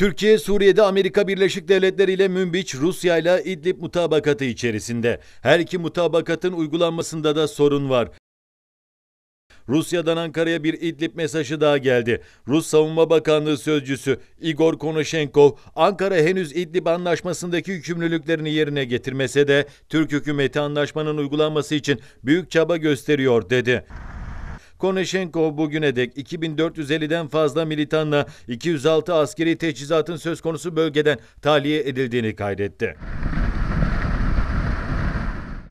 Türkiye, Suriye'de Amerika Birleşik Devletleri ile Münbiç, Rusya ile İdlib mutabakatı içerisinde. Her iki mutabakatın uygulanmasında da sorun var. Rusya'dan Ankara'ya bir İdlib mesajı daha geldi. Rus Savunma Bakanlığı sözcüsü Igor Konuşenkov, Ankara henüz İdlib anlaşmasındaki yükümlülüklerini yerine getirmese de Türk hükümeti anlaşmanın uygulanması için büyük çaba gösteriyor dedi. Koneşenko bugüne dek 2450'den fazla militanla 206 askeri teçhizatın söz konusu bölgeden tahliye edildiğini kaydetti.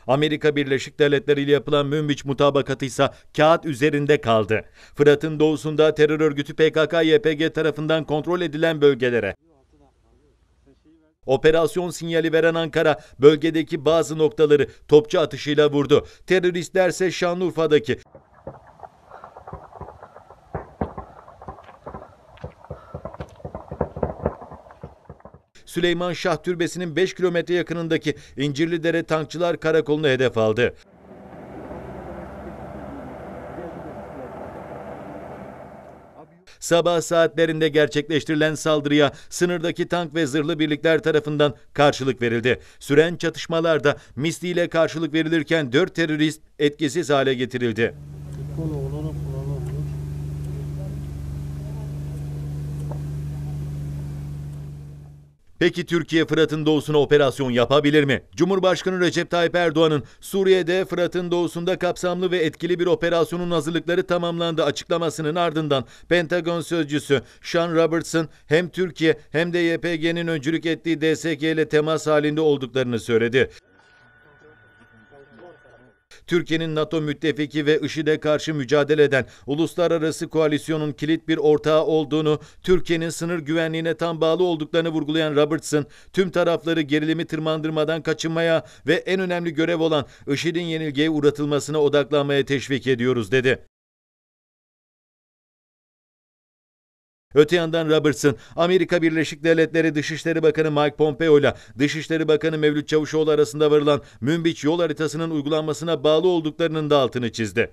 Amerika Birleşik Devletleri ile yapılan Münbiç mutabakatı ise kağıt üzerinde kaldı. Fırat'ın doğusunda terör örgütü PKK-YPG tarafından kontrol edilen bölgelere Operasyon sinyali veren Ankara bölgedeki bazı noktaları topçu atışıyla vurdu. Teröristlerse Şanlıurfa'daki Süleyman Şah Türbesi'nin 5 kilometre yakınındaki İncirli Dere Tankçılar Karakolu'nu hedef aldı. Sabah saatlerinde gerçekleştirilen saldırıya sınırdaki tank ve zırhlı birlikler tarafından karşılık verildi. Süren çatışmalarda misliyle karşılık verilirken 4 terörist etkisiz hale getirildi. Peki Türkiye Fırat'ın doğusuna operasyon yapabilir mi? Cumhurbaşkanı Recep Tayyip Erdoğan'ın Suriye'de Fırat'ın doğusunda kapsamlı ve etkili bir operasyonun hazırlıkları tamamlandı açıklamasının ardından Pentagon sözcüsü Sean Robertson hem Türkiye hem de YPG'nin öncülük ettiği DSG ile temas halinde olduklarını söyledi. Türkiye'nin NATO müttefiki ve IŞİD'e karşı mücadele eden uluslararası koalisyonun kilit bir ortağı olduğunu, Türkiye'nin sınır güvenliğine tam bağlı olduklarını vurgulayan Robertson, tüm tarafları gerilimi tırmandırmadan kaçınmaya ve en önemli görev olan IŞİD'in yenilgiye uğratılmasına odaklanmaya teşvik ediyoruz dedi. Öte yandan Robertson, Amerika Birleşik Devletleri Dışişleri Bakanı Mike Pompeo ile Dışişleri Bakanı Mevlüt Çavuşoğlu arasında varılan Münbiç yol haritasının uygulanmasına bağlı olduklarının da altını çizdi.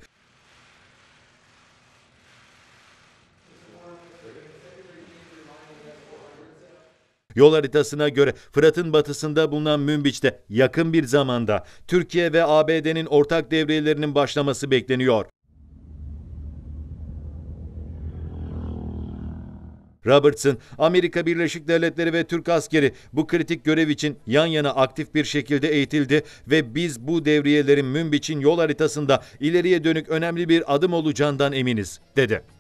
Yol haritasına göre Fırat'ın batısında bulunan Münbiç'te yakın bir zamanda Türkiye ve ABD'nin ortak devrelerinin başlaması bekleniyor. Robertson, Amerika Birleşik Devletleri ve Türk askeri bu kritik görev için yan yana aktif bir şekilde eğitildi ve biz bu devriyelerin Münbiç'in yol haritasında ileriye dönük önemli bir adım olacağından eminiz, dedi.